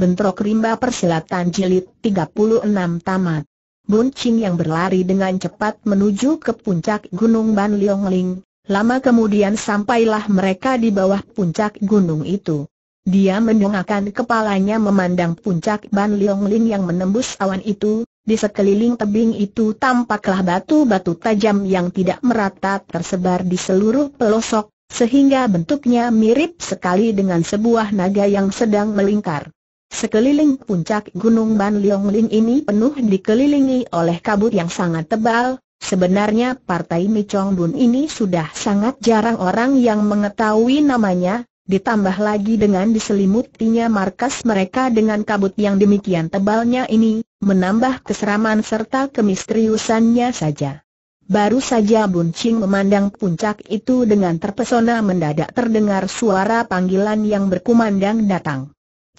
Bentrok Rimba Persilatan Jilid 36 Tamat Bun Ching yang berlari dengan cepat menuju ke puncak Gunung Ban Leong Ling, lama kemudian sampailah mereka di bawah puncak gunung itu. Dia mendongakkan kepalanya memandang puncak Ban Leong Ling yang menembus awan itu, di sekeliling tebing itu tampaklah batu-batu tajam yang tidak merata tersebar di seluruh pelosok, sehingga bentuknya mirip sekali dengan sebuah naga yang sedang melingkar. Sekeliling puncak Gunung Ban Liong Ling ini penuh dikelilingi oleh kabut yang sangat tebal, sebenarnya partai Chong Bun ini sudah sangat jarang orang yang mengetahui namanya, ditambah lagi dengan diselimutinya markas mereka dengan kabut yang demikian tebalnya ini, menambah keseraman serta kemisteriusannya saja. Baru saja Bun Ching memandang puncak itu dengan terpesona mendadak terdengar suara panggilan yang berkumandang datang.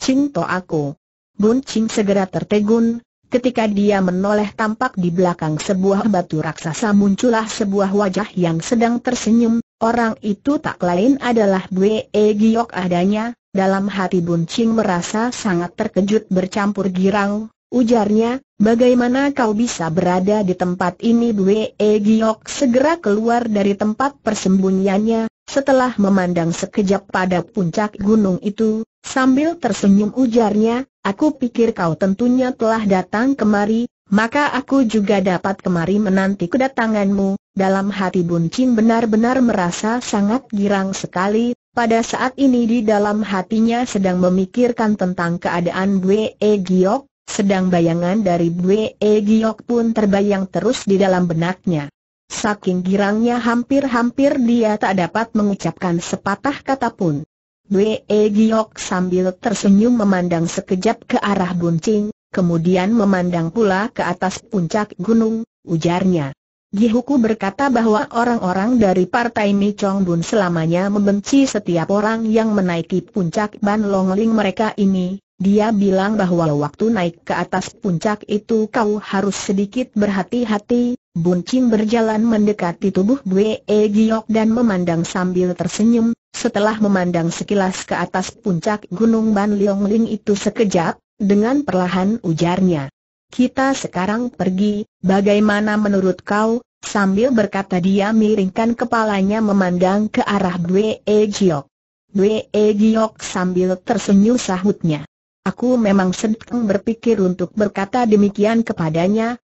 Cinto aku. Bun Ching segera tertegun, ketika dia menoleh tampak di belakang sebuah batu raksasa muncullah sebuah wajah yang sedang tersenyum, orang itu tak lain adalah E Giok adanya, dalam hati Bun Ching merasa sangat terkejut bercampur girang, ujarnya, bagaimana kau bisa berada di tempat ini E Giok segera keluar dari tempat persembunyiannya, setelah memandang sekejap pada puncak gunung itu, Sambil tersenyum ujarnya, aku pikir kau tentunya telah datang kemari, maka aku juga dapat kemari menanti kedatanganmu. Dalam hati Bun benar-benar merasa sangat girang sekali, pada saat ini di dalam hatinya sedang memikirkan tentang keadaan Bwe e Giok, sedang bayangan dari Bwe e Giok pun terbayang terus di dalam benaknya. Saking girangnya hampir-hampir dia tak dapat mengucapkan sepatah kata pun. Wee Giok sambil tersenyum memandang sekejap ke arah Buncing, kemudian memandang pula ke atas puncak gunung, ujarnya. Gihuku berkata bahwa orang-orang dari partai Chong Bun selamanya membenci setiap orang yang menaiki puncak Ban Longling mereka ini. Dia bilang bahwa waktu naik ke atas puncak itu kau harus sedikit berhati-hati. Bun berjalan mendekati tubuh Bwe Giok dan memandang sambil tersenyum, setelah memandang sekilas ke atas puncak gunung Ban Liong Ling itu sekejap, dengan perlahan ujarnya. Kita sekarang pergi, bagaimana menurut kau? Sambil berkata dia miringkan kepalanya memandang ke arah Dwe E Giok. Dwe E Giok sambil tersenyum sahutnya. Aku memang sedang berpikir untuk berkata demikian kepadanya,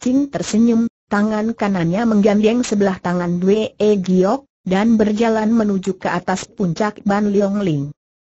Ching tersenyum, tangan kanannya menggandeng sebelah tangan Dwe E Giok, dan berjalan menuju ke atas puncak Ban Leong Ling.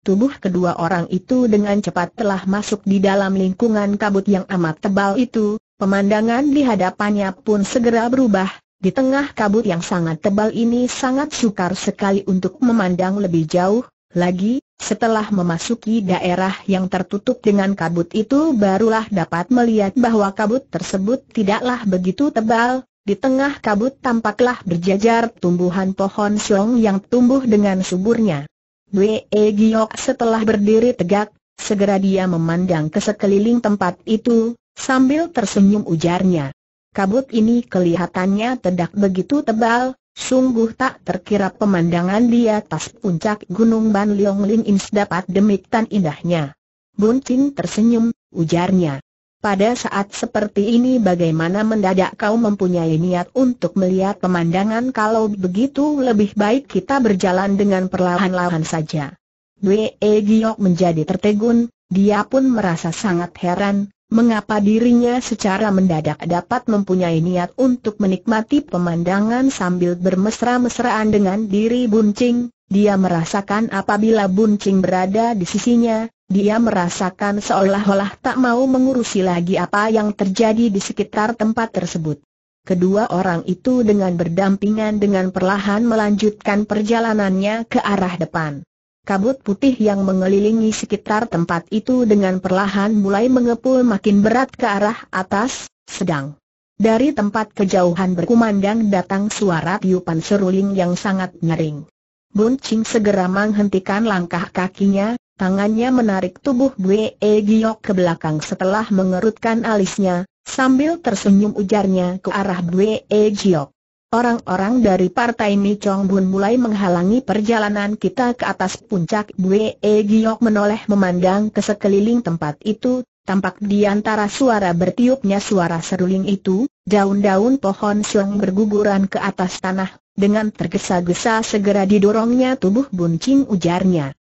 Tubuh kedua orang itu dengan cepat telah masuk di dalam lingkungan kabut yang amat tebal itu, pemandangan di hadapannya pun segera berubah, di tengah kabut yang sangat tebal ini sangat sukar sekali untuk memandang lebih jauh, lagi, setelah memasuki daerah yang tertutup dengan kabut itu barulah dapat melihat bahwa kabut tersebut tidaklah begitu tebal, di tengah kabut tampaklah berjajar tumbuhan pohon siong yang tumbuh dengan suburnya. Dwe Giok setelah berdiri tegak, segera dia memandang ke sekeliling tempat itu, sambil tersenyum ujarnya. Kabut ini kelihatannya tidak begitu tebal, sungguh tak terkira pemandangan di atas puncak Gunung Ban Liong Lin Ins dapat demikian indahnya. Bunting tersenyum, ujarnya. Pada saat seperti ini bagaimana mendadak kau mempunyai niat untuk melihat pemandangan kalau begitu lebih baik kita berjalan dengan perlahan-lahan saja. Dwe Giok menjadi tertegun, dia pun merasa sangat heran, mengapa dirinya secara mendadak dapat mempunyai niat untuk menikmati pemandangan sambil bermesra-mesraan dengan diri Buncing, dia merasakan apabila Buncing berada di sisinya, dia merasakan seolah-olah tak mau mengurusi lagi apa yang terjadi di sekitar tempat tersebut. Kedua orang itu dengan berdampingan dengan perlahan melanjutkan perjalanannya ke arah depan. Kabut putih yang mengelilingi sekitar tempat itu dengan perlahan mulai mengepul makin berat ke arah atas, sedang dari tempat kejauhan berkumandang datang suara tiupan seruling yang sangat nering. Bun Ching segera menghentikan langkah kakinya, Tangannya menarik tubuh E Giok ke belakang setelah mengerutkan alisnya, sambil tersenyum ujarnya ke arah E Giok. Orang-orang dari partai Mi Chong Bun mulai menghalangi perjalanan kita ke atas puncak E Giok menoleh memandang ke sekeliling tempat itu, tampak di antara suara bertiupnya suara seruling itu, daun-daun pohon siung berguguran ke atas tanah, dengan tergesa-gesa segera didorongnya tubuh buncing ujarnya.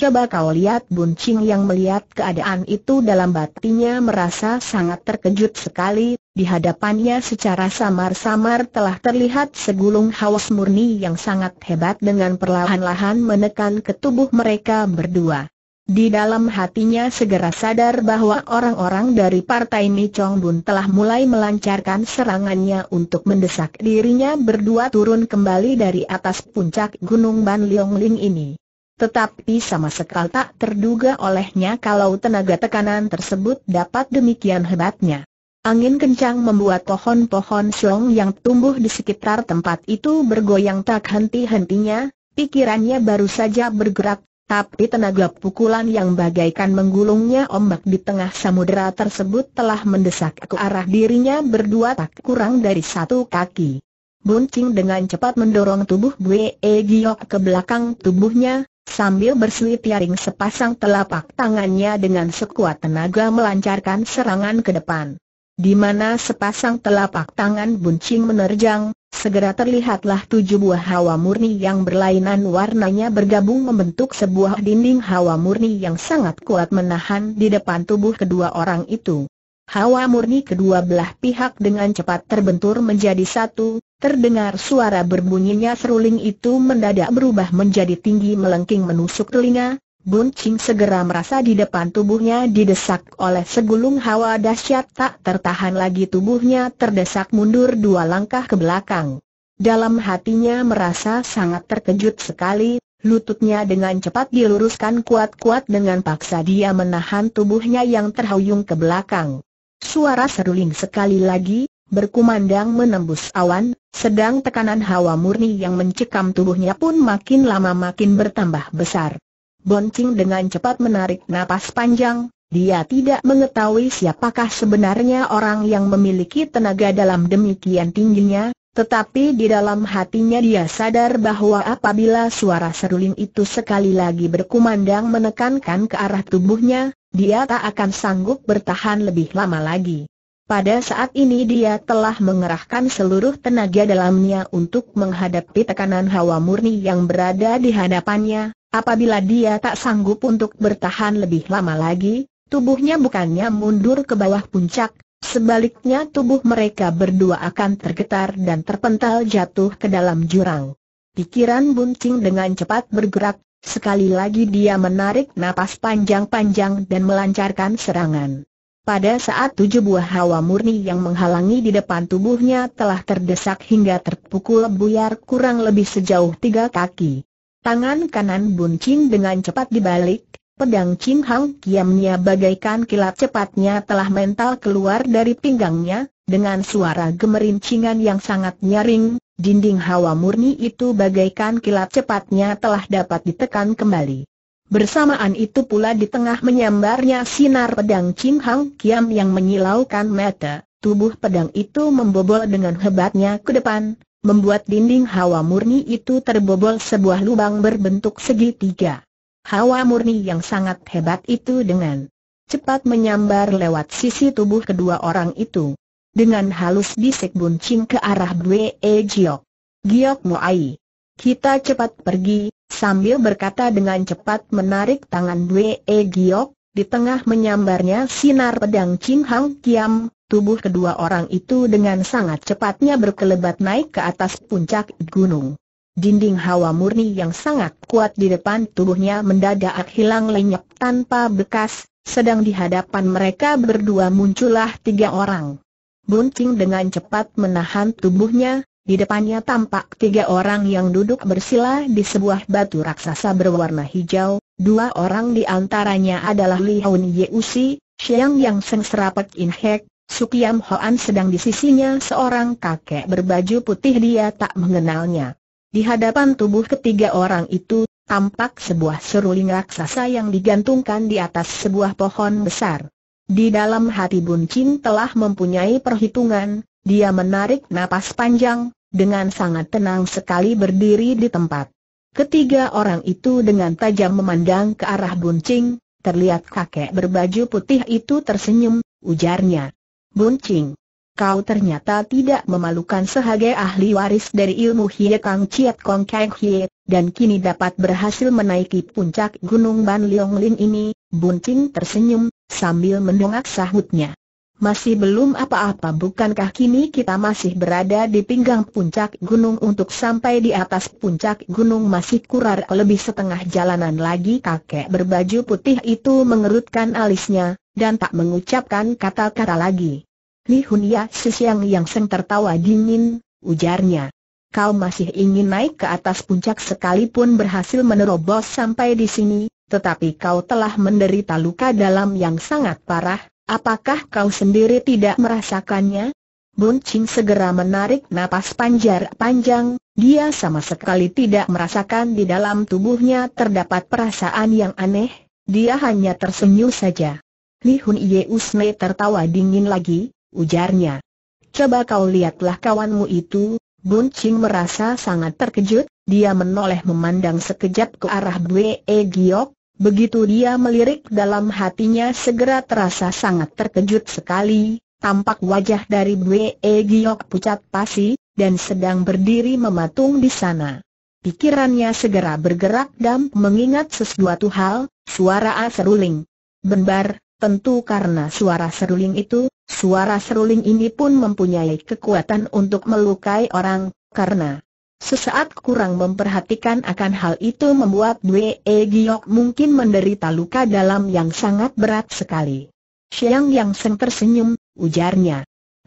Coba kau lihat Bun Ching yang melihat keadaan itu dalam batinya merasa sangat terkejut sekali, di hadapannya secara samar-samar telah terlihat segulung hawas murni yang sangat hebat dengan perlahan-lahan menekan ke tubuh mereka berdua. Di dalam hatinya segera sadar bahwa orang-orang dari Partai Chong Bun telah mulai melancarkan serangannya untuk mendesak dirinya berdua turun kembali dari atas puncak Gunung Ban Liong Ling ini. Tetapi sama sekali tak terduga olehnya kalau tenaga tekanan tersebut dapat demikian hebatnya. Angin kencang membuat pohon-pohon siong yang tumbuh di sekitar tempat itu bergoyang tak henti-hentinya, pikirannya baru saja bergerak, tapi tenaga pukulan yang bagaikan menggulungnya ombak di tengah samudera tersebut telah mendesak ke arah dirinya berdua tak kurang dari satu kaki. Buncing dengan cepat mendorong tubuh Bue Giok ke belakang tubuhnya, Sambil bersuit yaring sepasang telapak tangannya dengan sekuat tenaga melancarkan serangan ke depan. Di mana sepasang telapak tangan buncing menerjang, segera terlihatlah tujuh buah hawa murni yang berlainan warnanya bergabung membentuk sebuah dinding hawa murni yang sangat kuat menahan di depan tubuh kedua orang itu. Hawa murni kedua belah pihak dengan cepat terbentur menjadi satu, Terdengar suara berbunyinya seruling itu mendadak berubah menjadi tinggi melengking menusuk telinga, Bun Ching segera merasa di depan tubuhnya didesak oleh segulung hawa dahsyat tak tertahan lagi tubuhnya terdesak mundur dua langkah ke belakang. Dalam hatinya merasa sangat terkejut sekali, lututnya dengan cepat diluruskan kuat-kuat dengan paksa dia menahan tubuhnya yang terhuyung ke belakang. Suara seruling sekali lagi, berkumandang menembus awan, sedang tekanan hawa murni yang mencekam tubuhnya pun makin lama makin bertambah besar. Boncing dengan cepat menarik napas panjang, dia tidak mengetahui siapakah sebenarnya orang yang memiliki tenaga dalam demikian tingginya, tetapi di dalam hatinya dia sadar bahwa apabila suara seruling itu sekali lagi berkumandang menekankan ke arah tubuhnya, dia tak akan sanggup bertahan lebih lama lagi. Pada saat ini dia telah mengerahkan seluruh tenaga dalamnya untuk menghadapi tekanan hawa murni yang berada di hadapannya. Apabila dia tak sanggup untuk bertahan lebih lama lagi, tubuhnya bukannya mundur ke bawah puncak, sebaliknya tubuh mereka berdua akan tergetar dan terpental jatuh ke dalam jurang. Pikiran buncing dengan cepat bergerak, sekali lagi dia menarik napas panjang-panjang dan melancarkan serangan. Pada saat tujuh buah hawa murni yang menghalangi di depan tubuhnya telah terdesak hingga terpukul buyar kurang lebih sejauh tiga kaki. Tangan kanan buncing dengan cepat dibalik, pedang Ching Hang kiamnya bagaikan kilat cepatnya telah mental keluar dari pinggangnya, dengan suara gemerincingan yang sangat nyaring, dinding hawa murni itu bagaikan kilat cepatnya telah dapat ditekan kembali. Bersamaan itu pula di tengah menyambarnya sinar pedang Chin Hang Kiam yang menyilaukan mata, tubuh pedang itu membobol dengan hebatnya ke depan, membuat dinding hawa murni itu terbobol sebuah lubang berbentuk segitiga. Hawa murni yang sangat hebat itu dengan cepat menyambar lewat sisi tubuh kedua orang itu. Dengan halus bisik buncing ke arah Bwe Giok. Giok Moai. Kita cepat pergi, sambil berkata dengan cepat menarik tangan Wei e Giok, di tengah menyambarnya sinar pedang Chin Hang Kiam, tubuh kedua orang itu dengan sangat cepatnya berkelebat naik ke atas puncak gunung. Dinding hawa murni yang sangat kuat di depan tubuhnya mendadak hilang lenyap tanpa bekas, sedang di hadapan mereka berdua muncullah tiga orang. Bunting dengan cepat menahan tubuhnya, di depannya tampak tiga orang yang duduk bersila di sebuah batu raksasa berwarna hijau, dua orang di antaranya adalah Li Hon Yeusi, Xiang Yang Seng Serapet, In Hek, Sukiam Hoan sedang di sisinya seorang kakek berbaju putih dia tak mengenalnya. Di hadapan tubuh ketiga orang itu, tampak sebuah seruling raksasa yang digantungkan di atas sebuah pohon besar. Di dalam hati Buncin telah mempunyai perhitungan, dia menarik napas panjang, dengan sangat tenang sekali berdiri di tempat. Ketiga orang itu dengan tajam memandang ke arah Buncing, terlihat kakek berbaju putih itu tersenyum, ujarnya. Buncing, kau ternyata tidak memalukan sebagai ahli waris dari ilmu Hie Kang Chiat Kong Kang Hie, dan kini dapat berhasil menaiki puncak Gunung Ban Liong Ling ini, Buncing tersenyum, sambil mendongak sahutnya. Masih belum apa-apa bukankah kini kita masih berada di pinggang puncak gunung untuk sampai di atas puncak gunung masih kurang lebih setengah jalanan lagi kakek berbaju putih itu mengerutkan alisnya, dan tak mengucapkan kata-kata lagi. Li Hunia ya, Siang yang seng tertawa dingin, ujarnya. Kau masih ingin naik ke atas puncak sekalipun berhasil menerobos sampai di sini, tetapi kau telah menderita luka dalam yang sangat parah, Apakah kau sendiri tidak merasakannya? Bun Ching segera menarik napas panjang-panjang, dia sama sekali tidak merasakan di dalam tubuhnya terdapat perasaan yang aneh, dia hanya tersenyum saja. Li Hun Ye Usne tertawa dingin lagi, ujarnya. Coba kau lihatlah kawanmu itu, Bun Ching merasa sangat terkejut, dia menoleh memandang sekejap ke arah Bwe Giok, Begitu dia melirik dalam hatinya segera terasa sangat terkejut sekali, tampak wajah dari Bwe e Giok pucat pasi, dan sedang berdiri mematung di sana. Pikirannya segera bergerak dan mengingat sesuatu hal, suara A seruling. Benbar, tentu karena suara seruling itu, suara seruling ini pun mempunyai kekuatan untuk melukai orang, karena Sesaat kurang memperhatikan akan hal itu membuat Dwe e Giok mungkin menderita luka dalam yang sangat berat sekali. Xiang Yang Seng tersenyum, ujarnya.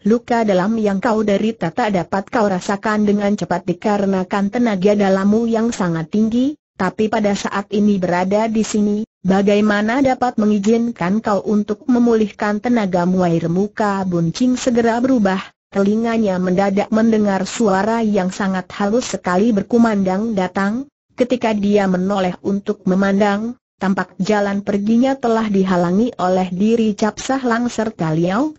Luka dalam yang kau derita tak dapat kau rasakan dengan cepat dikarenakan tenaga dalammu yang sangat tinggi, tapi pada saat ini berada di sini, bagaimana dapat mengizinkan kau untuk memulihkan tenagamu air muka buncing segera berubah, telinganya mendadak mendengar suara yang sangat halus sekali berkumandang datang, ketika dia menoleh untuk memandang, tampak jalan perginya telah dihalangi oleh diri Cap Lang serta Liao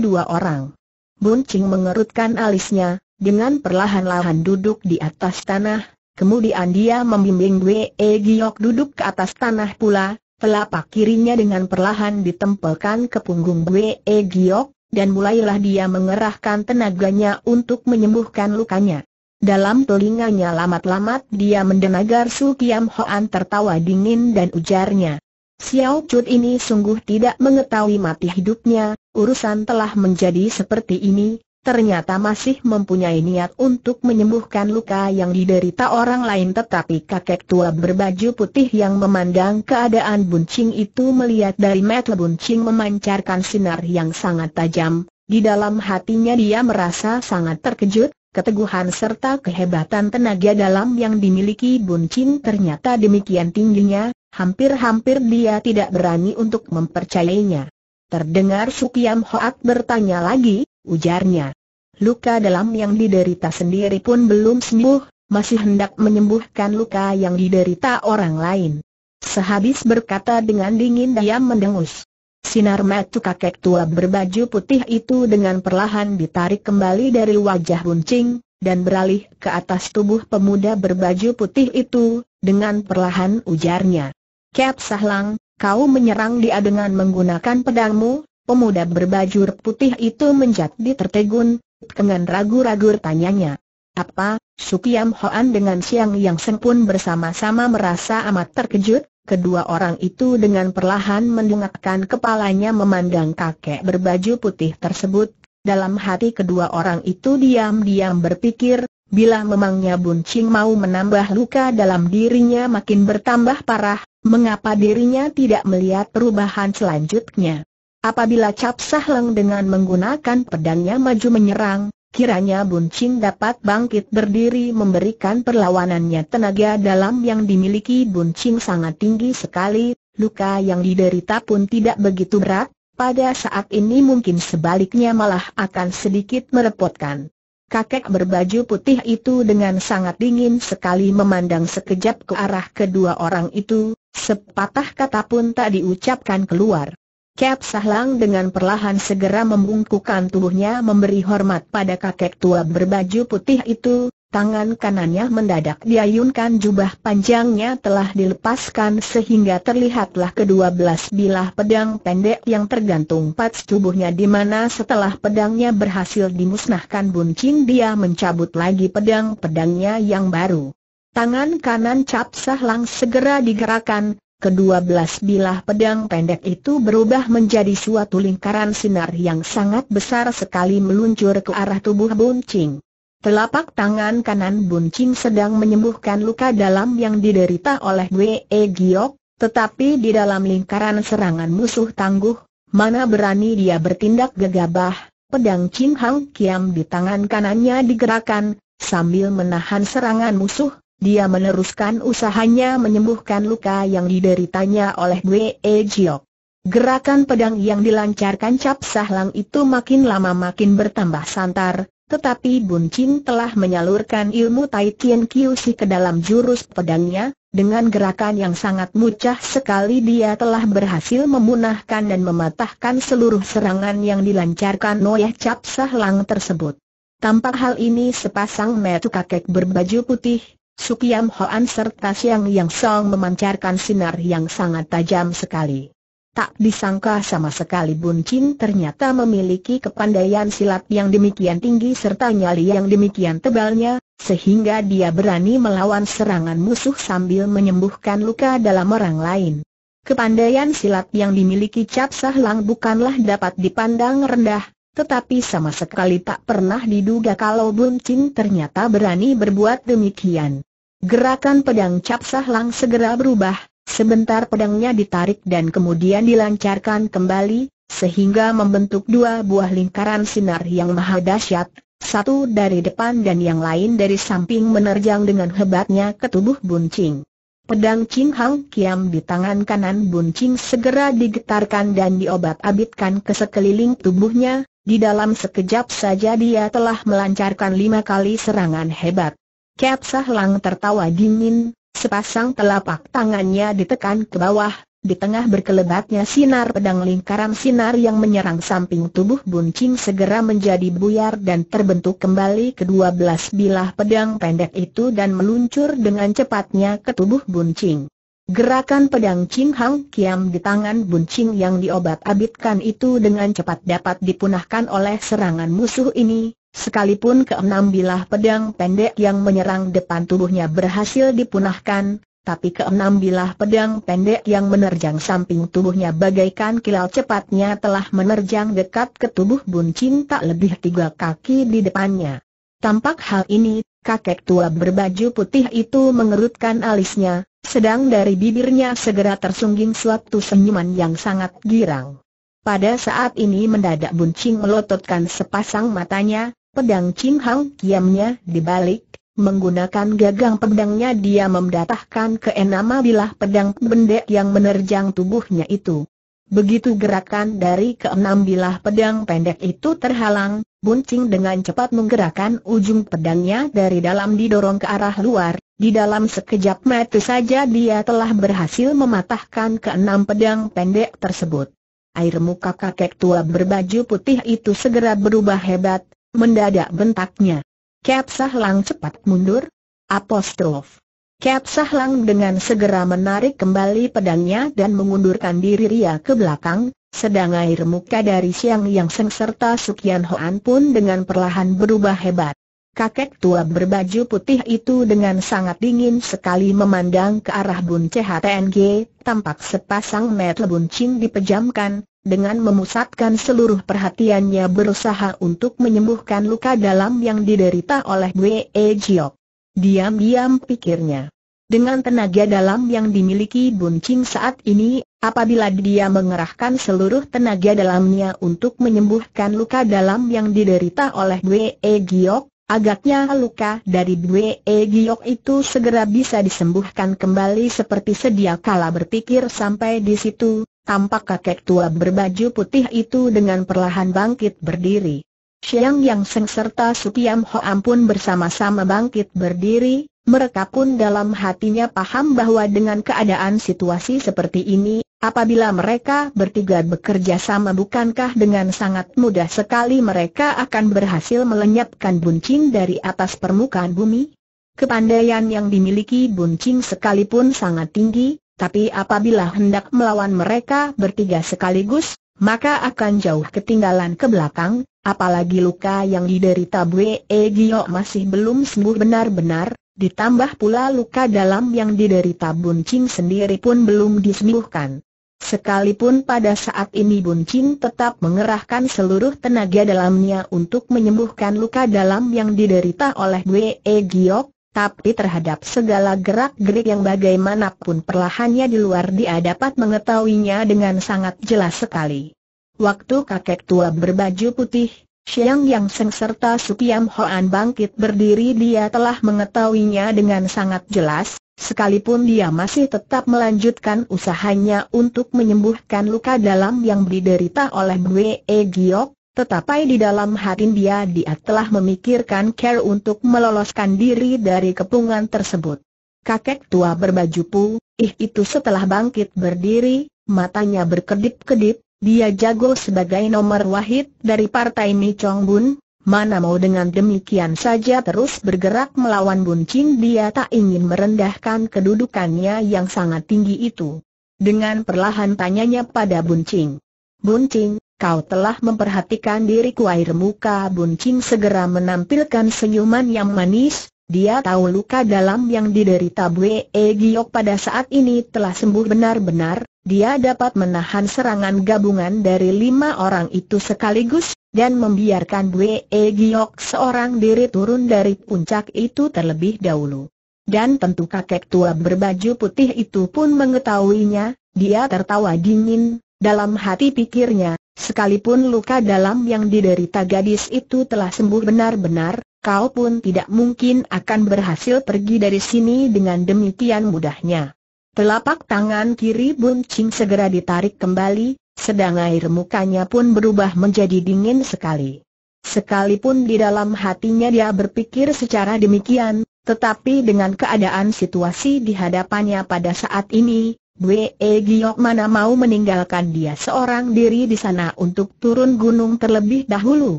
dua orang. Bun Ching mengerutkan alisnya, dengan perlahan-lahan duduk di atas tanah, kemudian dia membimbing Wei e Giok duduk ke atas tanah pula, telapak kirinya dengan perlahan ditempelkan ke punggung Wei e Giok, dan mulailah dia mengerahkan tenaganya untuk menyembuhkan lukanya. Dalam telinganya lamat-lamat dia mendengar Su Kiam Hoan tertawa dingin dan ujarnya. Xiao Chut ini sungguh tidak mengetahui mati hidupnya, urusan telah menjadi seperti ini, ternyata masih mempunyai niat untuk menyembuhkan luka yang diderita orang lain tetapi kakek tua berbaju putih yang memandang keadaan buncing itu melihat dari mata buncing memancarkan sinar yang sangat tajam, di dalam hatinya dia merasa sangat terkejut, keteguhan serta kehebatan tenaga dalam yang dimiliki buncing ternyata demikian tingginya, hampir-hampir dia tidak berani untuk mempercayainya. Terdengar Sukiam Hoat bertanya lagi, ujarnya. Luka dalam yang diderita sendiri pun belum sembuh, masih hendak menyembuhkan luka yang diderita orang lain. Sehabis berkata dengan dingin dia mendengus. Sinar mata kakek tua berbaju putih itu dengan perlahan ditarik kembali dari wajah runcing, dan beralih ke atas tubuh pemuda berbaju putih itu, dengan perlahan ujarnya. Kep Sahlang, kau menyerang dia dengan menggunakan pedangmu, pemuda berbaju putih itu menjadi tertegun, dengan ragu-ragu tanyanya. Apa, Sukiam Hoan dengan Siang Yang Seng pun bersama-sama merasa amat terkejut, kedua orang itu dengan perlahan mendengarkan kepalanya memandang kakek berbaju putih tersebut, dalam hati kedua orang itu diam-diam berpikir, bila memangnya Buncing mau menambah luka dalam dirinya makin bertambah parah, mengapa dirinya tidak melihat perubahan selanjutnya. Apabila Cap Sahleng dengan menggunakan pedangnya maju menyerang, Kiranya Buncing dapat bangkit berdiri memberikan perlawanannya tenaga dalam yang dimiliki Buncing sangat tinggi sekali, luka yang diderita pun tidak begitu berat, pada saat ini mungkin sebaliknya malah akan sedikit merepotkan. Kakek berbaju putih itu dengan sangat dingin sekali memandang sekejap ke arah kedua orang itu, sepatah kata pun tak diucapkan keluar. Kep Sahlang dengan perlahan segera membungkukkan tubuhnya memberi hormat pada kakek tua berbaju putih itu, Tangan kanannya mendadak diayunkan jubah panjangnya telah dilepaskan sehingga terlihatlah kedua belas bilah pedang pendek yang tergantung pats tubuhnya di mana setelah pedangnya berhasil dimusnahkan buncin dia mencabut lagi pedang-pedangnya yang baru. Tangan kanan Cap Sahlang segera digerakkan, kedua belas bilah pedang pendek itu berubah menjadi suatu lingkaran sinar yang sangat besar sekali meluncur ke arah tubuh buncin. Telapak tangan kanan Bun Chin sedang menyembuhkan luka dalam yang diderita oleh Wee Giok, tetapi di dalam lingkaran serangan musuh tangguh, mana berani dia bertindak gegabah, pedang Chin Hang Kiam di tangan kanannya digerakkan, sambil menahan serangan musuh, dia meneruskan usahanya menyembuhkan luka yang dideritanya oleh Wee Giok. Gerakan pedang yang dilancarkan Cap Sahlang itu makin lama makin bertambah santar, tetapi Bun Chin telah menyalurkan ilmu Tai Kiu Kiusi ke dalam jurus pedangnya, dengan gerakan yang sangat mudah sekali dia telah berhasil memunahkan dan mematahkan seluruh serangan yang dilancarkan Noyah Cap Sahlang tersebut. Tampak hal ini sepasang metu kakek berbaju putih, Sukiam Hoan serta Siang Yang Song memancarkan sinar yang sangat tajam sekali. Tak disangka sama sekali Bun Chin ternyata memiliki kepandaian silat yang demikian tinggi serta nyali yang demikian tebalnya, sehingga dia berani melawan serangan musuh sambil menyembuhkan luka dalam orang lain. Kepandaian silat yang dimiliki Cap Lang bukanlah dapat dipandang rendah, tetapi sama sekali tak pernah diduga kalau Bun Chin ternyata berani berbuat demikian. Gerakan pedang Cap Lang segera berubah, Sebentar pedangnya ditarik dan kemudian dilancarkan kembali, sehingga membentuk dua buah lingkaran sinar yang maha dahsyat, satu dari depan dan yang lain dari samping menerjang dengan hebatnya ke tubuh Buncing. Pedang Ching Hao Kiam di tangan kanan Buncing segera digetarkan dan diobat-abitkan ke sekeliling tubuhnya, di dalam sekejap saja dia telah melancarkan lima kali serangan hebat. Kep Lang tertawa dingin, Sepasang telapak tangannya ditekan ke bawah, di tengah berkelebatnya sinar pedang lingkaran sinar yang menyerang samping tubuh buncing segera menjadi buyar dan terbentuk kembali kedua belas bilah pedang pendek itu dan meluncur dengan cepatnya ke tubuh buncing. Gerakan pedang Ching Hang Kiam di tangan buncing yang diobat-abitkan itu dengan cepat dapat dipunahkan oleh serangan musuh ini, Sekalipun keenam bilah pedang pendek yang menyerang depan tubuhnya berhasil dipunahkan, tapi keenam bilah pedang pendek yang menerjang samping tubuhnya bagaikan kilau cepatnya telah menerjang dekat ke tubuh buncin tak lebih tiga kaki di depannya. Tampak hal ini, kakek tua berbaju putih itu mengerutkan alisnya, sedang dari bibirnya segera tersungging suatu senyuman yang sangat girang. Pada saat ini mendadak buncing melototkan sepasang matanya, Pedang Ching Hang kiamnya dibalik, menggunakan gagang pedangnya dia memdatahkan ke enam bilah pedang pendek yang menerjang tubuhnya itu. Begitu gerakan dari keenam bilah pedang pendek itu terhalang, Buncing dengan cepat menggerakkan ujung pedangnya dari dalam didorong ke arah luar, di dalam sekejap mata saja dia telah berhasil mematahkan keenam pedang pendek tersebut. Air muka kakek tua berbaju putih itu segera berubah hebat, Mendadak bentaknya. Kep Sahlang cepat mundur. Apostrof. Kep Sahlang dengan segera menarik kembali pedangnya dan mengundurkan diri ria ke belakang, sedang air muka dari Siang Yang Seng serta Sukian Hoan pun dengan perlahan berubah hebat. Kakek tua berbaju putih itu dengan sangat dingin sekali memandang ke arah Bun CHTNG, tampak sepasang mata Bun dipejamkan, dengan memusatkan seluruh perhatiannya berusaha untuk menyembuhkan luka dalam yang diderita oleh Bue Jiok. Diam-diam pikirnya. Dengan tenaga dalam yang dimiliki Bun Ching saat ini, apabila dia mengerahkan seluruh tenaga dalamnya untuk menyembuhkan luka dalam yang diderita oleh Bue Giok, Agaknya luka dari Bue itu segera bisa disembuhkan kembali seperti sedia kala berpikir sampai di situ, Tampak kakek tua berbaju putih itu dengan perlahan bangkit berdiri. Siang Yang Seng serta Supiam Hoam pun bersama-sama bangkit berdiri, mereka pun dalam hatinya paham bahwa dengan keadaan situasi seperti ini, apabila mereka bertiga bekerja sama bukankah dengan sangat mudah sekali mereka akan berhasil melenyapkan buncing dari atas permukaan bumi? Kepandaian yang dimiliki buncing sekalipun sangat tinggi, tapi apabila hendak melawan mereka bertiga sekaligus, maka akan jauh ketinggalan ke belakang, apalagi luka yang diderita Bwe e Gio masih belum sembuh benar-benar, ditambah pula luka dalam yang diderita Bun Ching sendiri pun belum disembuhkan. Sekalipun pada saat ini Bun Ching tetap mengerahkan seluruh tenaga dalamnya untuk menyembuhkan luka dalam yang diderita oleh Bwe Giok, tapi terhadap segala gerak-gerik yang bagaimanapun perlahannya di luar dia dapat mengetahuinya dengan sangat jelas sekali. Waktu kakek tua berbaju putih, Xiang Yang Seng serta Sukiam Hoan bangkit berdiri dia telah mengetahuinya dengan sangat jelas, sekalipun dia masih tetap melanjutkan usahanya untuk menyembuhkan luka dalam yang diderita oleh Bwe Giok, tetapi di dalam hati dia dia telah memikirkan care untuk meloloskan diri dari kepungan tersebut. Kakek tua berbaju pu, ih itu setelah bangkit berdiri, matanya berkedip-kedip, dia jago sebagai nomor wahid dari partai Mi Chong Bun, mana mau dengan demikian saja terus bergerak melawan Bun Ching dia tak ingin merendahkan kedudukannya yang sangat tinggi itu. Dengan perlahan tanyanya pada Bun Ching. Bun Ching, kau telah memperhatikan diriku air muka Buncing segera menampilkan senyuman yang manis, dia tahu luka dalam yang diderita Bue e Giok pada saat ini telah sembuh benar-benar, dia dapat menahan serangan gabungan dari lima orang itu sekaligus, dan membiarkan Bue e Giok seorang diri turun dari puncak itu terlebih dahulu. Dan tentu kakek tua berbaju putih itu pun mengetahuinya, dia tertawa dingin, dalam hati pikirnya, Sekalipun luka dalam yang diderita gadis itu telah sembuh benar-benar, kau pun tidak mungkin akan berhasil pergi dari sini dengan demikian mudahnya. Telapak tangan kiri Bun Ching segera ditarik kembali, sedang air mukanya pun berubah menjadi dingin sekali. Sekalipun di dalam hatinya dia berpikir secara demikian, tetapi dengan keadaan situasi di hadapannya pada saat ini, Bwe Giok mana mau meninggalkan dia seorang diri di sana untuk turun gunung terlebih dahulu.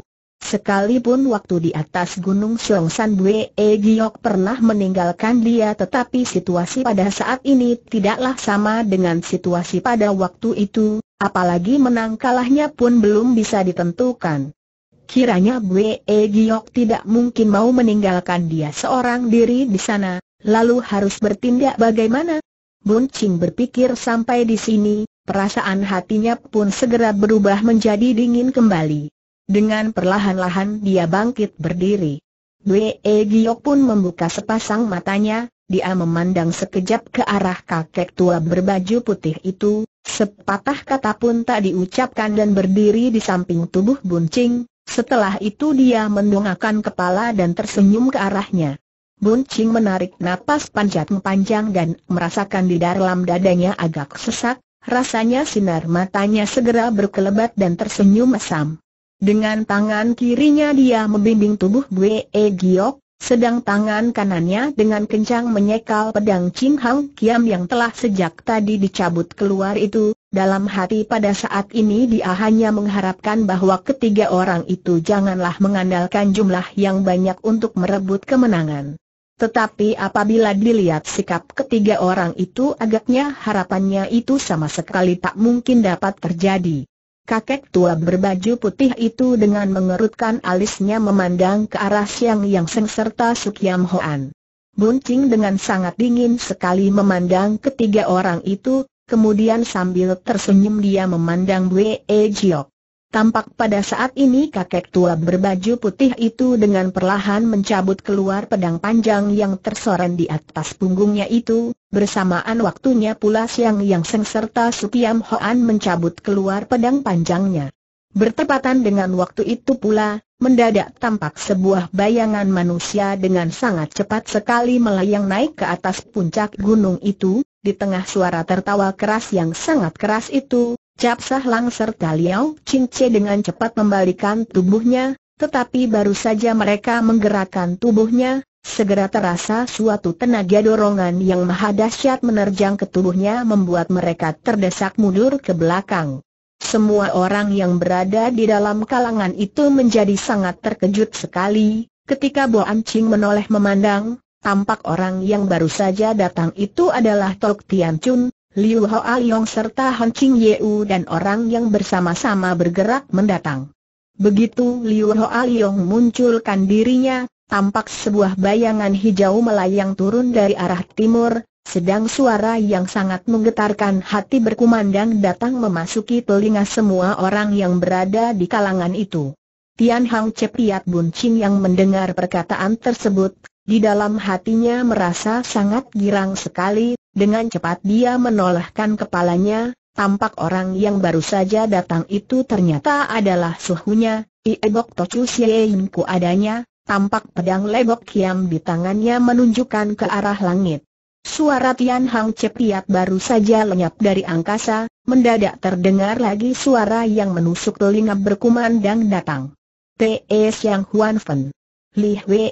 Sekalipun waktu di atas gunung Siongsan Bwe Giok pernah meninggalkan dia tetapi situasi pada saat ini tidaklah sama dengan situasi pada waktu itu, apalagi menang kalahnya pun belum bisa ditentukan. Kiranya Bwe Giok tidak mungkin mau meninggalkan dia seorang diri di sana, lalu harus bertindak bagaimana? Bun Ching berpikir sampai di sini, perasaan hatinya pun segera berubah menjadi dingin kembali. Dengan perlahan-lahan dia bangkit berdiri. Wee Giok pun membuka sepasang matanya, dia memandang sekejap ke arah kakek tua berbaju putih itu, sepatah kata pun tak diucapkan dan berdiri di samping tubuh Buncing, setelah itu dia mendongakkan kepala dan tersenyum ke arahnya. Bun Ching menarik napas panjang-panjang dan merasakan di dalam dadanya agak sesak, rasanya sinar matanya segera berkelebat dan tersenyum mesam. Dengan tangan kirinya dia membimbing tubuh Bue e Giok, sedang tangan kanannya dengan kencang menyekal pedang Ching Hang Kiam yang telah sejak tadi dicabut keluar itu, dalam hati pada saat ini dia hanya mengharapkan bahwa ketiga orang itu janganlah mengandalkan jumlah yang banyak untuk merebut kemenangan. Tetapi apabila dilihat sikap ketiga orang itu agaknya harapannya itu sama sekali tak mungkin dapat terjadi. Kakek tua berbaju putih itu dengan mengerutkan alisnya memandang ke arah Siang Yang Seng serta Sukiam Hoan. Buncing dengan sangat dingin sekali memandang ketiga orang itu, kemudian sambil tersenyum dia memandang Wei e Jiok. Tampak pada saat ini kakek tua berbaju putih itu dengan perlahan mencabut keluar pedang panjang yang tersoren di atas punggungnya itu, bersamaan waktunya pula Siang Yang Seng serta Supiam Hoan mencabut keluar pedang panjangnya. Bertepatan dengan waktu itu pula, mendadak tampak sebuah bayangan manusia dengan sangat cepat sekali melayang naik ke atas puncak gunung itu, di tengah suara tertawa keras yang sangat keras itu, Cap Sahlang serta Liao Cince dengan cepat membalikan tubuhnya, tetapi baru saja mereka menggerakkan tubuhnya, segera terasa suatu tenaga dorongan yang maha dahsyat menerjang ke tubuhnya membuat mereka terdesak mundur ke belakang. Semua orang yang berada di dalam kalangan itu menjadi sangat terkejut sekali, ketika Bo Ancing menoleh memandang, tampak orang yang baru saja datang itu adalah Tok Tian Chun, Liu Hoa Liong serta Han Ching Yeu dan orang yang bersama-sama bergerak mendatang. Begitu Liu Hoa Liong munculkan dirinya, tampak sebuah bayangan hijau melayang turun dari arah timur, sedang suara yang sangat menggetarkan hati berkumandang datang memasuki telinga semua orang yang berada di kalangan itu. Tian Hang Cepiat Buncing yang mendengar perkataan tersebut, di dalam hatinya merasa sangat girang sekali, dengan cepat dia menolehkan kepalanya, tampak orang yang baru saja datang itu ternyata adalah suhunya, Iebok Tocu Sieyinku adanya, tampak pedang lebok kiam di tangannya menunjukkan ke arah langit. Suara Tian Hang Cepiat baru saja lenyap dari angkasa, mendadak terdengar lagi suara yang menusuk telinga berkumandang datang. T.E. Yang Huan Fen. Li Wei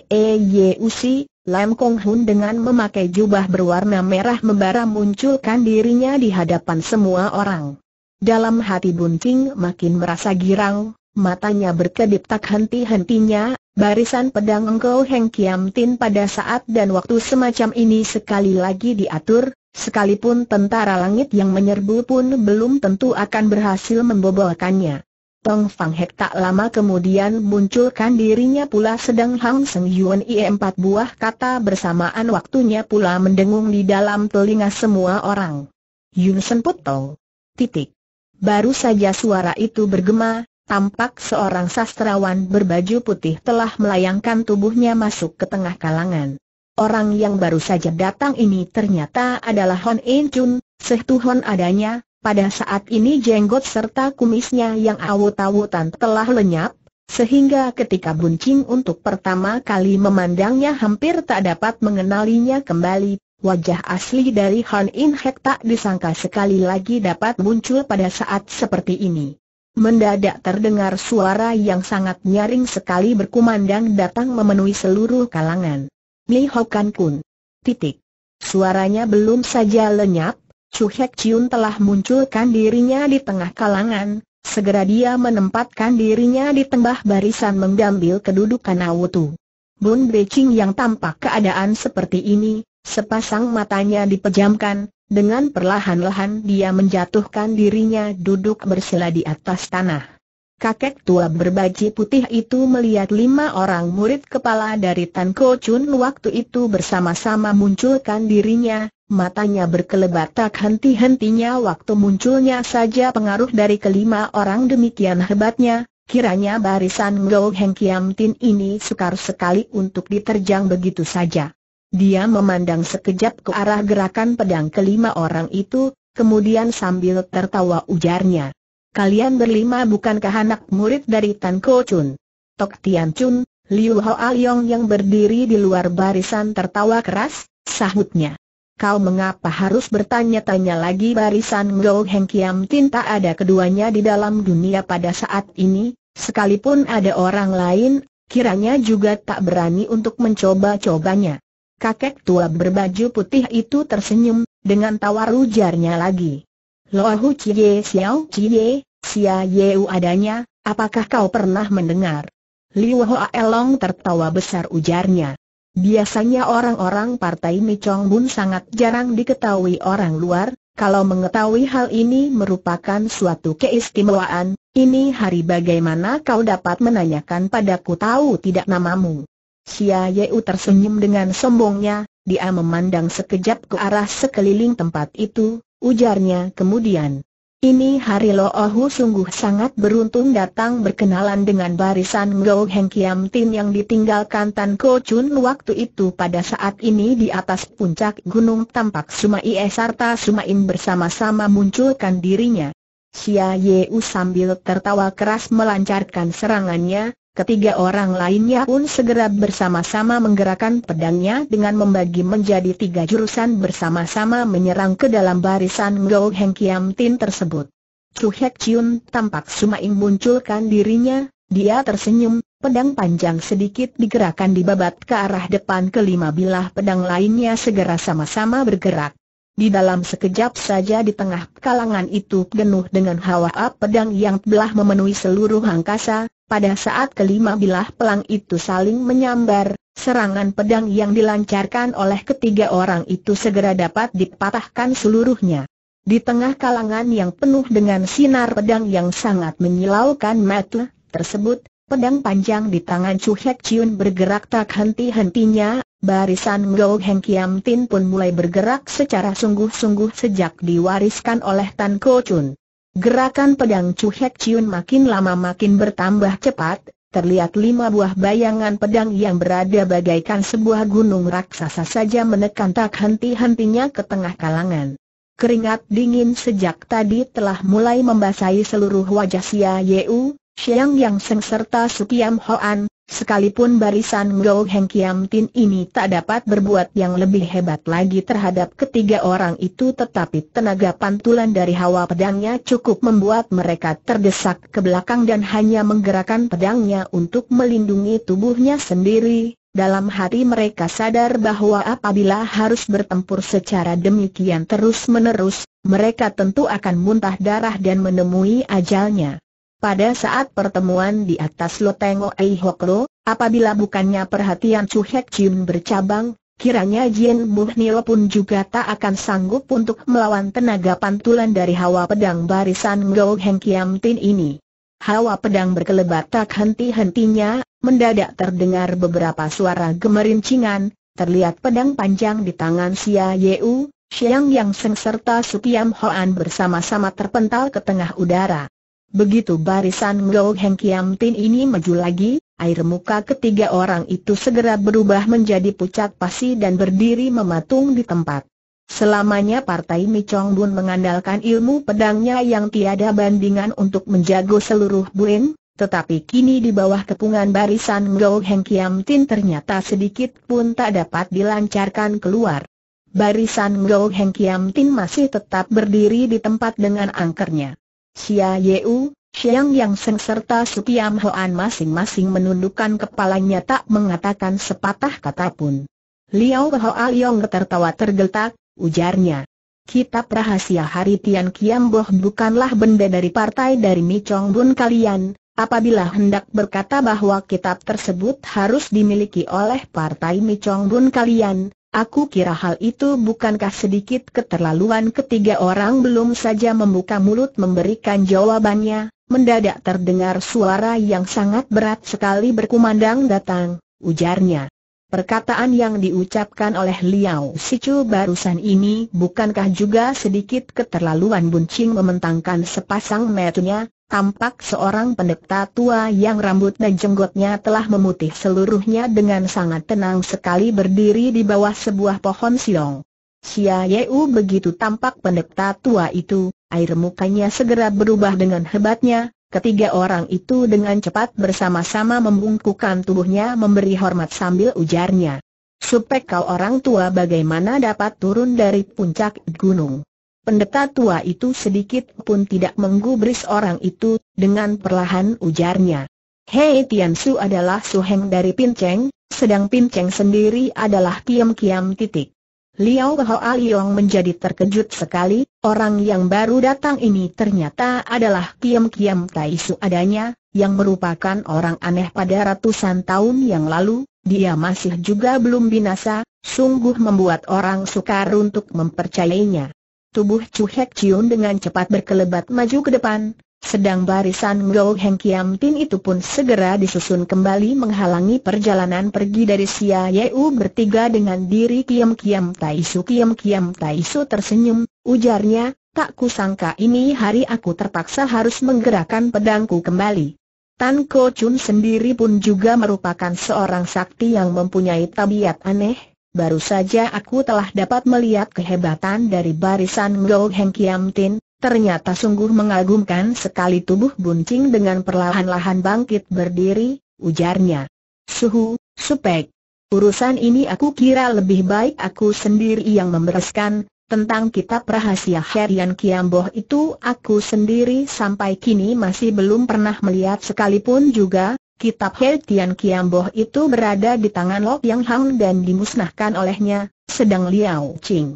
Si, Lam Kong Hun dengan memakai jubah berwarna merah membara munculkan dirinya di hadapan semua orang. Dalam hati Bunting makin merasa girang, matanya berkedip tak henti-hentinya, barisan pedang Engkau Heng Kiam Tin pada saat dan waktu semacam ini sekali lagi diatur, sekalipun tentara langit yang menyerbu pun belum tentu akan berhasil membobolkannya. Tong Fang Hek tak lama kemudian munculkan dirinya pula sedang Hang Seng Yuan i empat buah kata bersamaan waktunya pula mendengung di dalam telinga semua orang. Yun Sen Tong. Titik. Baru saja suara itu bergema, tampak seorang sastrawan berbaju putih telah melayangkan tubuhnya masuk ke tengah kalangan. Orang yang baru saja datang ini ternyata adalah Hon In Chun, Sehtu Hon adanya, pada saat ini jenggot serta kumisnya yang awut-awutan telah lenyap, sehingga ketika Buncing untuk pertama kali memandangnya hampir tak dapat mengenalinya kembali, wajah asli dari Han In Hek tak disangka sekali lagi dapat muncul pada saat seperti ini. Mendadak terdengar suara yang sangat nyaring sekali berkumandang datang memenuhi seluruh kalangan. Ni Hokan Kun. Titik. Suaranya belum saja lenyap, Chu Hek Chiun telah munculkan dirinya di tengah kalangan, segera dia menempatkan dirinya di tengah barisan mengambil kedudukan Awutu. Bun Beijing yang tampak keadaan seperti ini, sepasang matanya dipejamkan, dengan perlahan-lahan dia menjatuhkan dirinya duduk bersila di atas tanah. Kakek tua berbaji putih itu melihat lima orang murid kepala dari Tan Ko Chun waktu itu bersama-sama munculkan dirinya, matanya berkelebat tak henti-hentinya waktu munculnya saja pengaruh dari kelima orang demikian hebatnya, kiranya barisan Ngo Heng Kiam Tin ini sukar sekali untuk diterjang begitu saja. Dia memandang sekejap ke arah gerakan pedang kelima orang itu, kemudian sambil tertawa ujarnya. Kalian berlima bukankah anak murid dari Tan Ko Chun? Tok Tian Chun, Liu Hoa Yong yang berdiri di luar barisan tertawa keras, sahutnya kau mengapa harus bertanya-tanya lagi barisan Ngo Heng Kiam Tin tak ada keduanya di dalam dunia pada saat ini, sekalipun ada orang lain, kiranya juga tak berani untuk mencoba-cobanya. Kakek tua berbaju putih itu tersenyum, dengan tawar ujarnya lagi. Lohu Cie Xiao Sia Xia Yeu adanya, apakah kau pernah mendengar? Liu Hoa Elong tertawa besar ujarnya. Biasanya orang-orang partai Micong Bun sangat jarang diketahui orang luar, kalau mengetahui hal ini merupakan suatu keistimewaan, ini hari bagaimana kau dapat menanyakan padaku tahu tidak namamu. Xia Yeu tersenyum dengan sombongnya, dia memandang sekejap ke arah sekeliling tempat itu, ujarnya kemudian. Ini hari Lo Ohu sungguh sangat beruntung datang berkenalan dengan barisan Ngo Heng Kiam Tin yang ditinggalkan Tan Ko Chun waktu itu pada saat ini di atas puncak gunung tampak Sumai Suma In bersama-sama munculkan dirinya. Xia Yeu sambil tertawa keras melancarkan serangannya, Ketiga orang lainnya pun segera bersama-sama menggerakkan pedangnya dengan membagi menjadi tiga jurusan bersama-sama menyerang ke dalam barisan Ngou Heng Kiam Tin tersebut. Chu Hek Chun tampak sumaing munculkan dirinya, dia tersenyum, pedang panjang sedikit digerakkan dibabat ke arah depan kelima bilah pedang lainnya segera sama-sama bergerak. Di dalam sekejap saja di tengah kalangan itu penuh dengan hawa pedang yang telah memenuhi seluruh angkasa, pada saat kelima bilah pelang itu saling menyambar, serangan pedang yang dilancarkan oleh ketiga orang itu segera dapat dipatahkan seluruhnya. Di tengah kalangan yang penuh dengan sinar pedang yang sangat menyilaukan mata tersebut, pedang panjang di tangan Chu Hek Chiun bergerak tak henti-hentinya, barisan Ngou Heng Kiam Tin pun mulai bergerak secara sungguh-sungguh sejak diwariskan oleh Tan Ko Chun. Gerakan pedang Chu Hek Chiun makin lama makin bertambah cepat, terlihat lima buah bayangan pedang yang berada bagaikan sebuah gunung raksasa saja menekan tak henti-hentinya ke tengah kalangan. Keringat dingin sejak tadi telah mulai membasahi seluruh wajah Xia Yeu, Xiang Yang Seng serta Sukiam Hoan, Sekalipun barisan Ngo Heng Kiam Tin ini tak dapat berbuat yang lebih hebat lagi terhadap ketiga orang itu tetapi tenaga pantulan dari hawa pedangnya cukup membuat mereka terdesak ke belakang dan hanya menggerakkan pedangnya untuk melindungi tubuhnya sendiri. Dalam hati mereka sadar bahwa apabila harus bertempur secara demikian terus-menerus, mereka tentu akan muntah darah dan menemui ajalnya. Pada saat pertemuan di atas Lotengo Ei apabila bukannya perhatian Chu Hek Jin bercabang, kiranya Jin Muhnio pun juga tak akan sanggup untuk melawan tenaga pantulan dari hawa pedang barisan Ngo Heng Kiam Tin ini. Hawa pedang berkelebat tak henti-hentinya, mendadak terdengar beberapa suara gemerincingan, terlihat pedang panjang di tangan Xia Yeu, Xiang Yang Seng serta Sukiam Hoan bersama-sama terpental ke tengah udara. Begitu barisan Ngo Heng Kiam Tin ini maju lagi, air muka ketiga orang itu segera berubah menjadi pucat pasi dan berdiri mematung di tempat. Selamanya Partai Mi Chong Bun mengandalkan ilmu pedangnya yang tiada bandingan untuk menjago seluruh Buin, tetapi kini di bawah kepungan barisan Ngo Heng Kiam Tin ternyata sedikit pun tak dapat dilancarkan keluar. Barisan Ngo Heng Kiam Tin masih tetap berdiri di tempat dengan angkernya. Xia Yeu, Xiang Yang Seng serta Supiam Hoan masing-masing menundukkan kepalanya tak mengatakan sepatah kata pun. Liao Hoa Liong tertawa tergeletak, ujarnya. Kitab rahasia Hari Tian Kiam Boh bukanlah benda dari partai dari Mi Chong Bun kalian, apabila hendak berkata bahwa kitab tersebut harus dimiliki oleh partai Mi Chong Bun kalian, Aku kira hal itu bukankah sedikit keterlaluan ketiga orang belum saja membuka mulut memberikan jawabannya, mendadak terdengar suara yang sangat berat sekali berkumandang datang, ujarnya. Perkataan yang diucapkan oleh Liao Sichu barusan ini bukankah juga sedikit keterlaluan buncing mementangkan sepasang metunya, tampak seorang pendeta tua yang rambut dan jenggotnya telah memutih seluruhnya dengan sangat tenang sekali berdiri di bawah sebuah pohon silong. Xia Yeu begitu tampak pendeta tua itu, air mukanya segera berubah dengan hebatnya, Ketiga orang itu dengan cepat bersama-sama membungkukkan tubuhnya memberi hormat sambil ujarnya. Supek kau orang tua bagaimana dapat turun dari puncak gunung. Pendeta tua itu sedikit pun tidak menggubris orang itu, dengan perlahan ujarnya. Hei Tian Su adalah suheng dari Pinceng, sedang Pinceng sendiri adalah Kiam Kiam titik. Liao Hoa Liong menjadi terkejut sekali, orang yang baru datang ini ternyata adalah Kiam Kiam Tai Su adanya, yang merupakan orang aneh pada ratusan tahun yang lalu, dia masih juga belum binasa, sungguh membuat orang sukar untuk mempercayainya. Tubuh Chu Hek Chiun dengan cepat berkelebat maju ke depan, sedang barisan Ngo Heng Kiam Tin itu pun segera disusun kembali menghalangi perjalanan pergi dari Sia Yeu bertiga dengan diri Kiam Kiam tai su Kiam Kiam tai su tersenyum, ujarnya, tak kusangka ini hari aku terpaksa harus menggerakkan pedangku kembali. Tan Ko Chun sendiri pun juga merupakan seorang sakti yang mempunyai tabiat aneh. Baru saja aku telah dapat melihat kehebatan dari barisan Ngo Heng Kiam Tin, Ternyata sungguh mengagumkan sekali tubuh buncing dengan perlahan-lahan bangkit berdiri, ujarnya. Suhu, supek. Urusan ini aku kira lebih baik aku sendiri yang membereskan, tentang kitab rahasia Herian Kiamboh itu aku sendiri sampai kini masih belum pernah melihat sekalipun juga, kitab Herian Kiamboh itu berada di tangan Lok Yang Hang dan dimusnahkan olehnya, sedang Liao Ching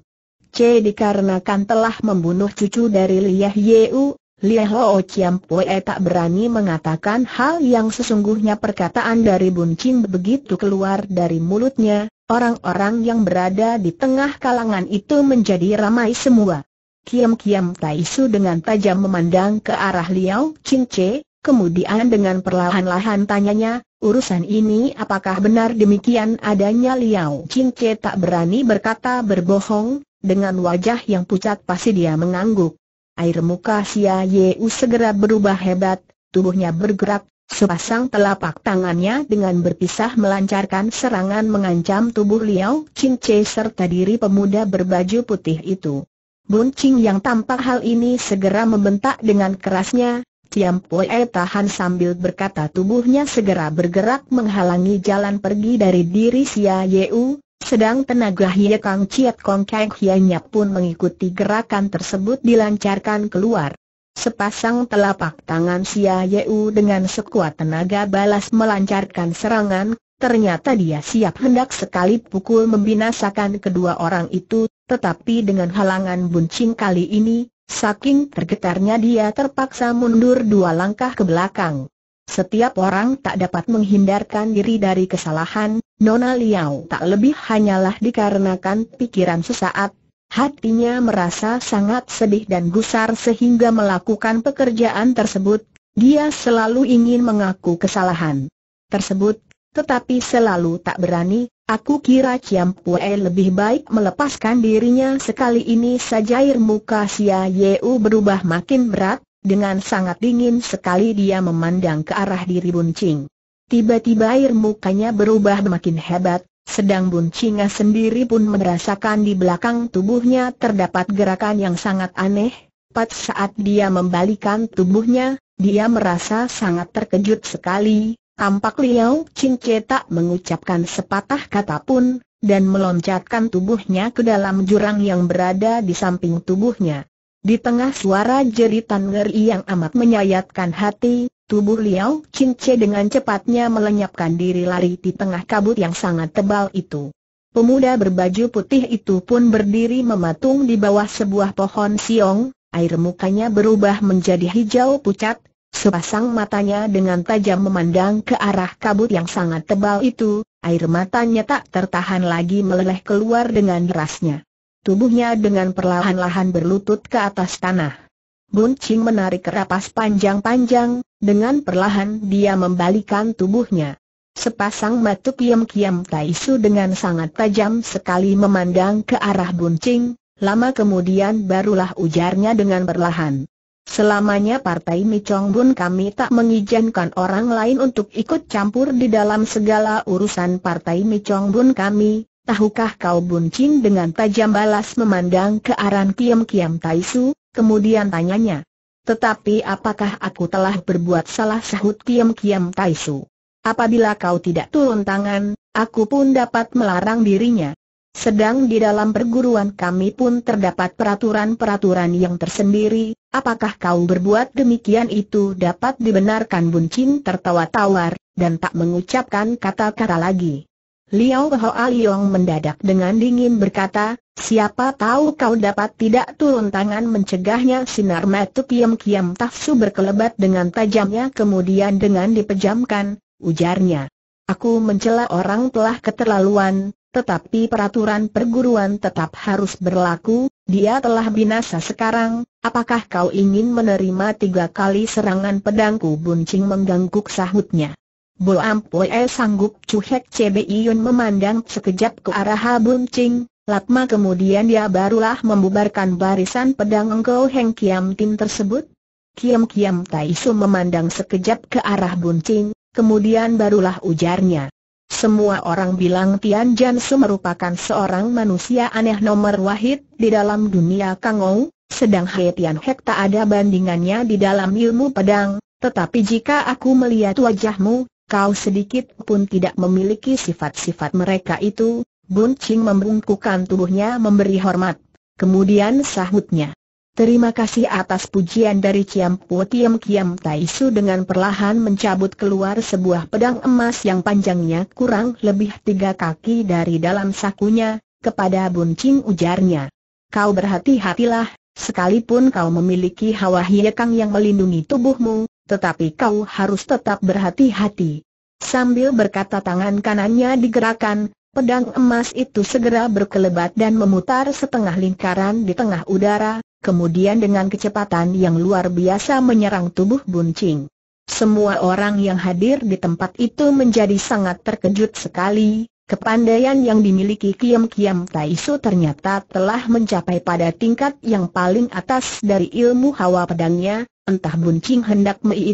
C dikarenakan telah membunuh cucu dari Liah Yeu, Liah Ho Chiam Pue tak berani mengatakan hal yang sesungguhnya perkataan dari Bun Ching begitu keluar dari mulutnya, orang-orang yang berada di tengah kalangan itu menjadi ramai semua. Kiam-kiam Tai Su dengan tajam memandang ke arah Liao Ching Che, kemudian dengan perlahan-lahan tanyanya, Urusan ini apakah benar demikian adanya Liao Ching Che tak berani berkata berbohong, dengan wajah yang pucat pasti dia mengangguk. Air muka Xia Yeu segera berubah hebat, tubuhnya bergerak, sepasang telapak tangannya dengan berpisah melancarkan serangan mengancam tubuh Liao Che serta diri pemuda berbaju putih itu. Buncing yang tampak hal ini segera membentak dengan kerasnya, Tiam Poe e, tahan sambil berkata tubuhnya segera bergerak menghalangi jalan pergi dari diri Xia Yeu, sedang tenaga Hie Kang Chiat Kong Kang Hianya pun mengikuti gerakan tersebut dilancarkan keluar. Sepasang telapak tangan sia Yeu dengan sekuat tenaga balas melancarkan serangan, ternyata dia siap hendak sekali pukul membinasakan kedua orang itu, tetapi dengan halangan buncing kali ini, saking tergetarnya dia terpaksa mundur dua langkah ke belakang. Setiap orang tak dapat menghindarkan diri dari kesalahan, Nona Liao tak lebih hanyalah dikarenakan pikiran sesaat, hatinya merasa sangat sedih dan gusar sehingga melakukan pekerjaan tersebut, dia selalu ingin mengaku kesalahan tersebut, tetapi selalu tak berani, Aku kira Ciam Pue lebih baik melepaskan dirinya sekali ini saja air muka Sia Yeu berubah makin berat, dengan sangat dingin sekali dia memandang ke arah diri Buncing. Tiba-tiba air mukanya berubah makin hebat, sedang Buncinga sendiri pun merasakan di belakang tubuhnya terdapat gerakan yang sangat aneh. Pat saat dia membalikan tubuhnya, dia merasa sangat terkejut sekali. Tampak Liao Cince tak mengucapkan sepatah kata pun, dan meloncatkan tubuhnya ke dalam jurang yang berada di samping tubuhnya. Di tengah suara jeritan ngeri yang amat menyayatkan hati, tubuh Liao Cince dengan cepatnya melenyapkan diri lari di tengah kabut yang sangat tebal itu. Pemuda berbaju putih itu pun berdiri mematung di bawah sebuah pohon siung, air mukanya berubah menjadi hijau pucat, sepasang matanya dengan tajam memandang ke arah kabut yang sangat tebal itu, air matanya tak tertahan lagi meleleh keluar dengan derasnya. Tubuhnya dengan perlahan-lahan berlutut ke atas tanah. Bun Ching menarik kerapas panjang-panjang, dengan perlahan dia membalikan tubuhnya. Sepasang mata kiam-kiam Taisu dengan sangat tajam sekali memandang ke arah Bun Ching, lama kemudian barulah ujarnya dengan perlahan. Selamanya partai Micong Bun kami tak mengizinkan orang lain untuk ikut campur di dalam segala urusan partai Micong Bun kami, Tahukah kau buncin dengan tajam balas memandang ke arah Kiam Kiam Su, kemudian tanyanya. Tetapi apakah aku telah berbuat salah sahut Kiam Kiam Su? Apabila kau tidak turun tangan, aku pun dapat melarang dirinya. Sedang di dalam perguruan kami pun terdapat peraturan-peraturan yang tersendiri, apakah kau berbuat demikian itu dapat dibenarkan Buncin tertawa tawar, dan tak mengucapkan kata-kata lagi. Liao Hoa Liong mendadak dengan dingin berkata, siapa tahu kau dapat tidak turun tangan mencegahnya sinar mata kiam-kiam tafsu berkelebat dengan tajamnya kemudian dengan dipejamkan, ujarnya. Aku mencela orang telah keterlaluan, tetapi peraturan perguruan tetap harus berlaku, dia telah binasa sekarang, apakah kau ingin menerima tiga kali serangan pedangku buncing mengganggu sahutnya? Bo Ampue sanggup cuhek CBI Yun memandang sekejap ke arah Habun Ching, lakma kemudian dia barulah membubarkan barisan pedang Engkau Heng Kiam Tim tersebut. Kiam Kiam Tai Su memandang sekejap ke arah Buncing, kemudian barulah ujarnya. Semua orang bilang Tian Su merupakan seorang manusia aneh nomor wahid di dalam dunia Kang Kangou, sedang Hei Tian Hek tak ada bandingannya di dalam ilmu pedang, tetapi jika aku melihat wajahmu, Kau sedikit pun tidak memiliki sifat-sifat mereka itu, Bun Ching membungkukan tubuhnya memberi hormat. Kemudian sahutnya. Terima kasih atas pujian dari Ciam Po Tiam Kiam Tai Su dengan perlahan mencabut keluar sebuah pedang emas yang panjangnya kurang lebih tiga kaki dari dalam sakunya, kepada Bun Ching ujarnya. Kau berhati-hatilah, sekalipun kau memiliki hawa hiekang yang melindungi tubuhmu, tetapi kau harus tetap berhati-hati. Sambil berkata tangan kanannya digerakkan, pedang emas itu segera berkelebat dan memutar setengah lingkaran di tengah udara, kemudian dengan kecepatan yang luar biasa menyerang tubuh Buncing. Semua orang yang hadir di tempat itu menjadi sangat terkejut sekali, Kepandaian yang dimiliki Kiam Kiam Taisu ternyata telah mencapai pada tingkat yang paling atas dari ilmu hawa pedangnya, Entah Buncing hendak Mei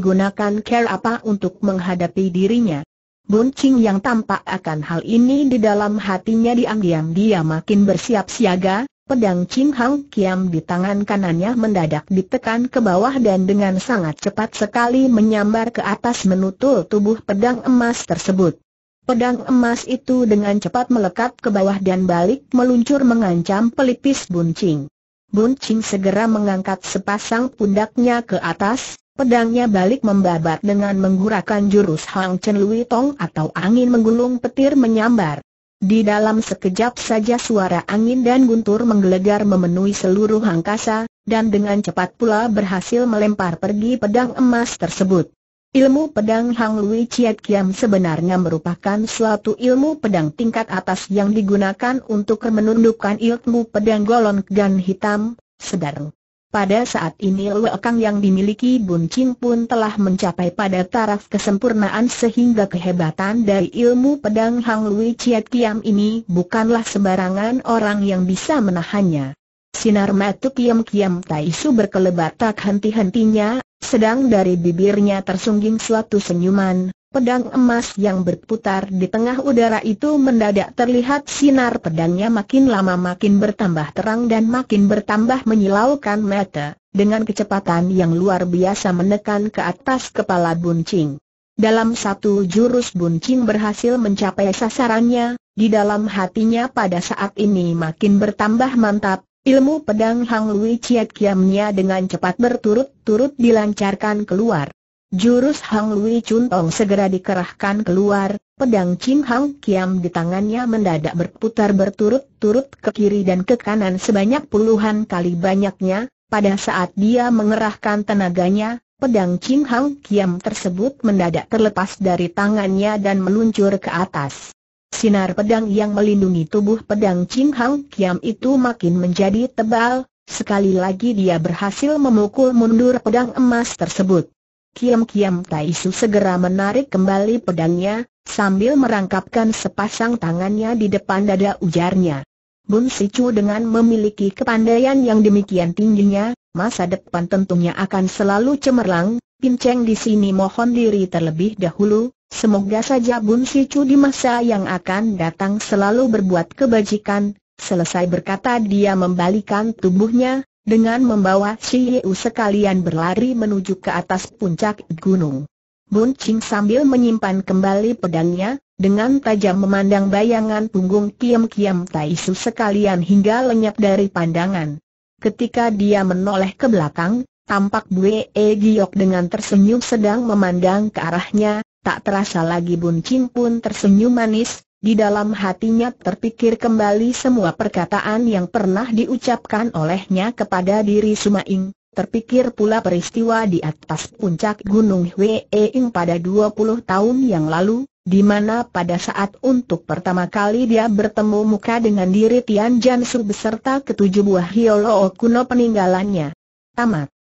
care apa untuk menghadapi dirinya. Buncing yang tampak akan hal ini di dalam hatinya diam-diam dia makin bersiap siaga, pedang Ching Hang Kiam di tangan kanannya mendadak ditekan ke bawah dan dengan sangat cepat sekali menyambar ke atas menutul tubuh pedang emas tersebut. Pedang emas itu dengan cepat melekat ke bawah dan balik meluncur mengancam pelipis buncing. Bun Ching segera mengangkat sepasang pundaknya ke atas, pedangnya balik membabat dengan menggunakan jurus Hang Chen Lui Tong atau angin menggulung petir menyambar. Di dalam sekejap saja suara angin dan guntur menggelegar memenuhi seluruh angkasa, dan dengan cepat pula berhasil melempar pergi pedang emas tersebut. Ilmu pedang Hang Lui Chiat Kiam sebenarnya merupakan suatu ilmu pedang tingkat atas yang digunakan untuk menundukkan ilmu pedang golon gan hitam, sedang. Pada saat ini lekang yang dimiliki Bun Chin pun telah mencapai pada taraf kesempurnaan sehingga kehebatan dari ilmu pedang Hang Lui Chiat Kiam ini bukanlah sembarangan orang yang bisa menahannya. Sinar mata Kiam Kiam Taisu berkelebat tak henti-hentinya, sedang dari bibirnya tersungging suatu senyuman, pedang emas yang berputar di tengah udara itu mendadak terlihat sinar pedangnya makin lama makin bertambah terang dan makin bertambah menyilaukan mata, dengan kecepatan yang luar biasa menekan ke atas kepala buncing. Dalam satu jurus buncing berhasil mencapai sasarannya, di dalam hatinya pada saat ini makin bertambah mantap, Ilmu pedang Hang Lui Chiat Kiamnya dengan cepat berturut-turut dilancarkan keluar. Jurus Hang Lui Chun Tong segera dikerahkan keluar, pedang Ching Hang Kiam di tangannya mendadak berputar berturut-turut ke kiri dan ke kanan sebanyak puluhan kali banyaknya, pada saat dia mengerahkan tenaganya, pedang Ching Hang Kiam tersebut mendadak terlepas dari tangannya dan meluncur ke atas. Sinar pedang yang melindungi tubuh pedang Ching Hang Kiam itu makin menjadi tebal, sekali lagi dia berhasil memukul mundur pedang emas tersebut. Kiam-kiam Taisu segera menarik kembali pedangnya, sambil merangkapkan sepasang tangannya di depan dada ujarnya. Bun Chu dengan memiliki kepandaian yang demikian tingginya, masa depan tentunya akan selalu cemerlang, Pinceng di sini mohon diri terlebih dahulu, semoga saja Bun Chu di masa yang akan datang selalu berbuat kebajikan. Selesai berkata dia membalikan tubuhnya, dengan membawa Si Yeu sekalian berlari menuju ke atas puncak gunung. Bun Ching sambil menyimpan kembali pedangnya, dengan tajam memandang bayangan punggung kiam-kiam Taisu sekalian hingga lenyap dari pandangan. Ketika dia menoleh ke belakang, Tampak Bue e Giok dengan tersenyum sedang memandang ke arahnya, tak terasa lagi Bun Chin pun tersenyum manis, di dalam hatinya terpikir kembali semua perkataan yang pernah diucapkan olehnya kepada diri Sumaing, terpikir pula peristiwa di atas puncak Gunung Hwee e Ing pada 20 tahun yang lalu, di mana pada saat untuk pertama kali dia bertemu muka dengan diri Tian Jansu beserta ketujuh buah hiolo kuno peninggalannya. Tamat